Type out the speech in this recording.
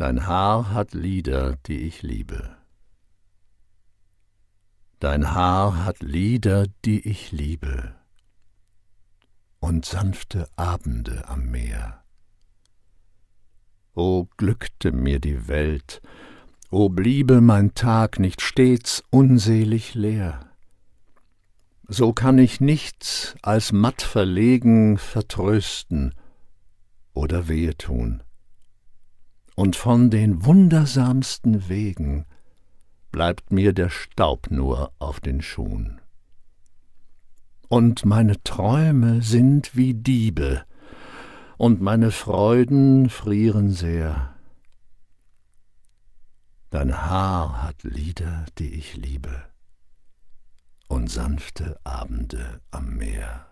Dein Haar hat Lieder, die ich liebe. Dein Haar hat Lieder, die ich liebe. Und sanfte Abende am Meer. O glückte mir die Welt, o bliebe mein Tag nicht stets unselig leer. So kann ich nichts als matt verlegen vertrösten oder wehe tun und von den wundersamsten Wegen bleibt mir der Staub nur auf den Schuhen. Und meine Träume sind wie Diebe, und meine Freuden frieren sehr. Dein Haar hat Lieder, die ich liebe, und sanfte Abende am Meer.